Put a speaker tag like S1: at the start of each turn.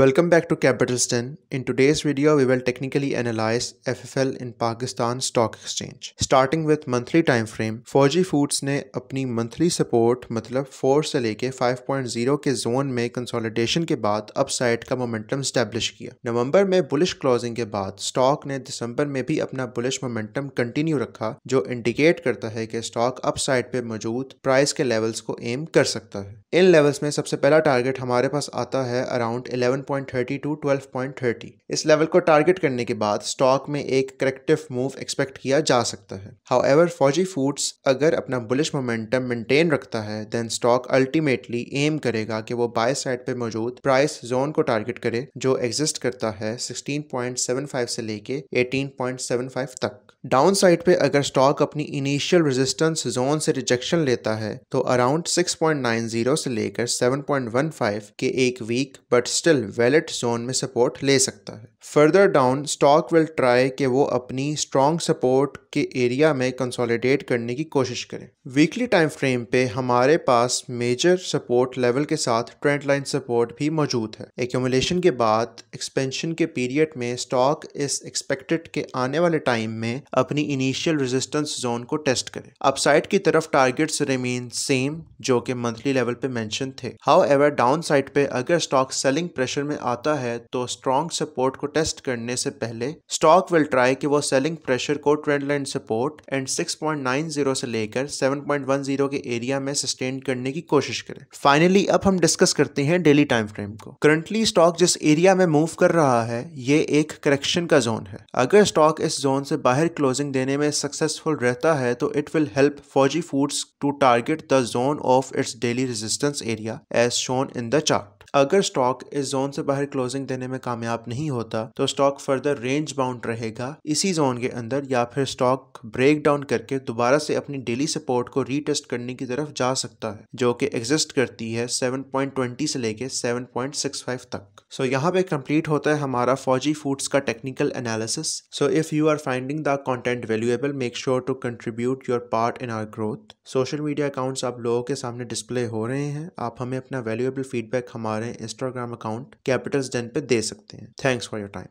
S1: Welcome back to Capitalston. In today's video, we will technically analyze FFL in Pakistan Stock Exchange. Starting with monthly time frame, Fauji Foods ने अपनी monthly support मतलब 4 से लेके 5.0 के zone में consolidation के बाद अपसाइड का मोमेंटम स्टैब्लिश किया नवंबर में बुलिश क्लोजिंग के बाद स्टॉक ने दिसंबर में भी अपना बुलिश मोमेंटम कंटिन्यू रखा जो इंडिकेट करता है कि स्टॉक अपसाइड पे मौजूद प्राइस के लेवल्स को एम कर सकता है इन लेवल्स में सबसे पहला टारगेट हमारे पास आता है अराउंड इलेवन 11.30 टू 12.30 इस लेवल को टारगेट करने के बाद स्टॉक में एक करेक्टिव मूव एक्सपेक्ट किया जा सकता है हाउएवर फौजी फूड्स अगर अपना बुलिश मोमेंटम मेंटेन रखता है देन स्टॉक अल्टीमेटली एम करेगा कि वो बाय साइड पे मौजूद प्राइस जोन को टारगेट करे जो एग्जिस्ट करता है 16.75 से लेके 18.75 तक डाउन साइड पे अगर स्टॉक अपनी इनिशियल रेजिस्टेंस जोन से रिजेक्शन लेता है तो अराउंड 6.90 से लेकर 7.15 के एक वीक बट स्टिल वैलेट जोन में सपोर्ट ले सकता है further down stock will try कि वो अपनी स्ट्रॉन्ग सपोर्ट के एरिया में कंसोलिडेट करने की कोशिश करें वीकली टाइम फ्रेम पे हमारे पास मेजर सपोर्ट लेवल के साथ ट्रेंड लाइन सपोर्ट भी मौजूद है एक्यूमुलेशन के बाद एक्सपेंशन के पीरियड में स्टॉक इस एक्सपेक्टेड के आने वाले टाइम में अपनी इनिशियल रेजिस्टेंस जोन को टेस्ट करे अपसाइड की तरफ टारगेट्स रिमेन सेम जो कि मंथली लेवल पे मेंशन थे हाउ एवर डाउन साइड पे अगर स्टॉक सेलिंग प्रेशर प्रेशर में आता है तो स्ट्रॉन्ग सपोर्ट को टेस्ट करने से पहले स्टॉक विल ट्राई कि वो सेलिंग प्रेशर को ट्रेंड लाइन सपोर्ट एंड 6.90 से लेकर 7.10 के एरिया में सस्टेन करने की कोशिश करे फाइनली अब हम डिस्कस करते हैं डेली टाइम फ्रेम को करंटली स्टॉक जिस एरिया में मूव कर रहा है ये एक करेक्शन का जोन है अगर स्टॉक इस जोन से बाहर क्लोजिंग देने में सक्सेसफुल रहता है तो it will help Fauji Foods to target the zone of its daily resistance area as shown in the chart अगर स्टॉक इस जोन से बाहर क्लोजिंग देने में कामयाब नहीं होता तो स्टॉक फर्दर रेंज बाउंड रहेगा इसी जोन के अंदर या फिर स्टॉक ब्रेक डाउन करके दोबारा से अपनी डेली सपोर्ट को रीटेस्ट करने की तरफ जा सकता है जो कि एग्जिस्ट करती है 7.20 से लेके 7.65 तक सो so, यहाँ पे कंप्लीट होता है हमारा फौजी फूड्स का technical analysis so if you are finding the content valuable make sure to contribute your part in our growth social media accounts आप लोगों के सामने डिस्प्ले हो रहे हैं आप हमें अपना वैल्यूएबल फीडबैक हमारे हमारे इंस्टाग्राम अकाउंट कैपिटल्स डेन पे दे सकते हैं थैंक्स फॉर योर टाइम